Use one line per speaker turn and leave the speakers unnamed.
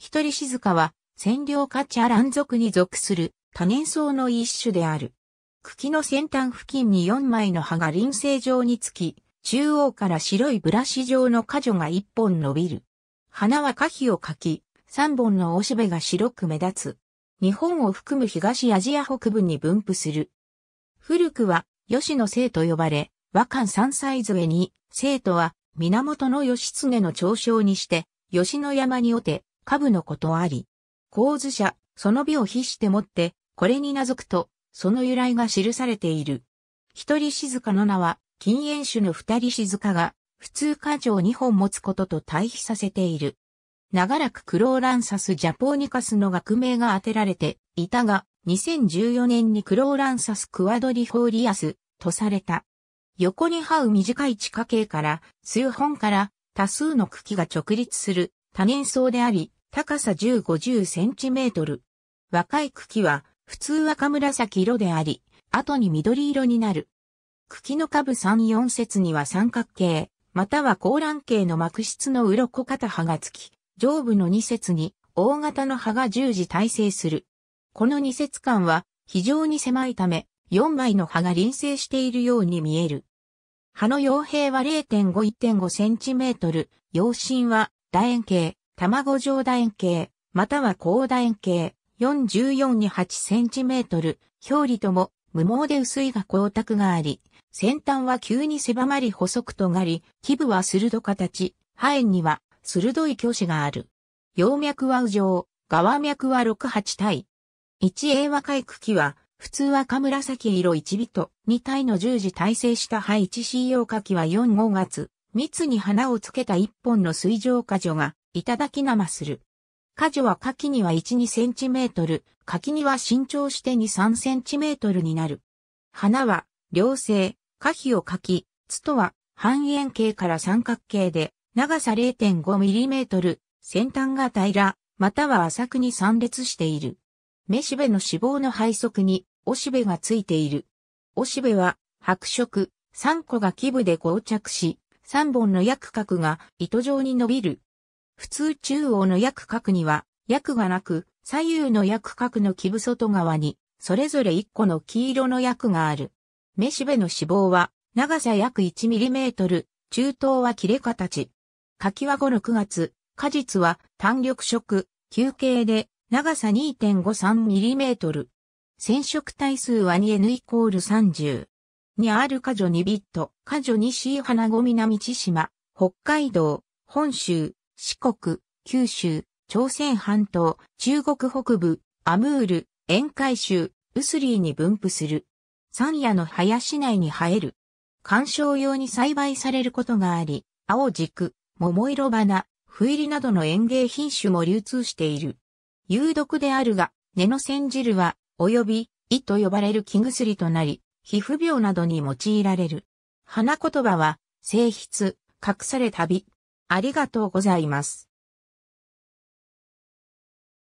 一人静かは、占領価値ャラン族に属する多年草の一種である。茎の先端付近に4枚の葉が輪生状につき、中央から白いブラシ状の果樹が1本伸びる。花は花皮をかき、3本のおしべが白く目立つ。日本を含む東アジア北部に分布する。古くは、吉野生と呼ばれ、和漢三歳添に、生とは、源義経の長称にして、吉野山におて、下部のことあり。構図者、その美を比して持って、これになぞくと、その由来が記されている。一人静かの名は、禁煙種の二人静かが、普通過剰二本持つことと対比させている。長らくクローランサス・ジャポーニカスの学名が当てられていたが、2014年にクローランサス・クワドリフォーリアスとされた。横に這う短い地下茎から数本から多数の茎が直立する多年草であり、高さ1050センチメートル。若い茎は、普通赤紫色であり、後に緑色になる。茎の下部3、4節には三角形、または高卵形の膜質の鱗肩葉がつき、上部の2節に大型の葉が十字耐性する。この2節間は非常に狭いため、4枚の葉が臨生しているように見える。葉の傭兵は0.5、1.5センチメートル、陽芯は楕円形、卵状楕円形、または高楕円形、44に8センチメートル、表裏とも無毛で薄いが光沢があり、先端は急に狭まり細く尖り、基部は鋭形、肺炎には鋭い虚子がある。葉脈は右上、側脈は68体。一英和海茎は、普通は赤紫色1尾と2体の十字体制した肺一 C 用花は4 5月、密に花をつけた一本の水上花女がいただき生する。果樹は柿には1、2センチメートル、柿には身長して2、3センチメートルになる。花は、両性、花皮を柿、つとは、半円形から三角形で、長さ0.5ミリメートル、先端が平ら、または浅くに散列している。めしべの脂肪の配側に、おしべがついている。おしべは、白色、3個が基部で膠着し、3本の薬角が糸状に伸びる。普通中央の約角には、約がなく、左右の約角の基部外側に、それぞれ1個の黄色の約がある。メシベの脂肪は、長さ約1トル、中東は切れ形。柿は5の9月、果実は単緑色、球形で、長さ2 5 3トル。染色体数は 2N イコール30。にある果女2ビット、果女 C 花ミ南千島、北海道、本州、四国、九州、朝鮮半島、中国北部、アムール、沿海州、ウスリーに分布する。山野の林内に生える。観賞用に栽培されることがあり、青軸、桃色花、不入りなどの園芸品種も流通している。有毒であるが、根の煎汁は、及び、胃と呼ばれる木薬となり、皮膚病などに用いられる。花言葉は、性質、隠され旅。ありがとうございます。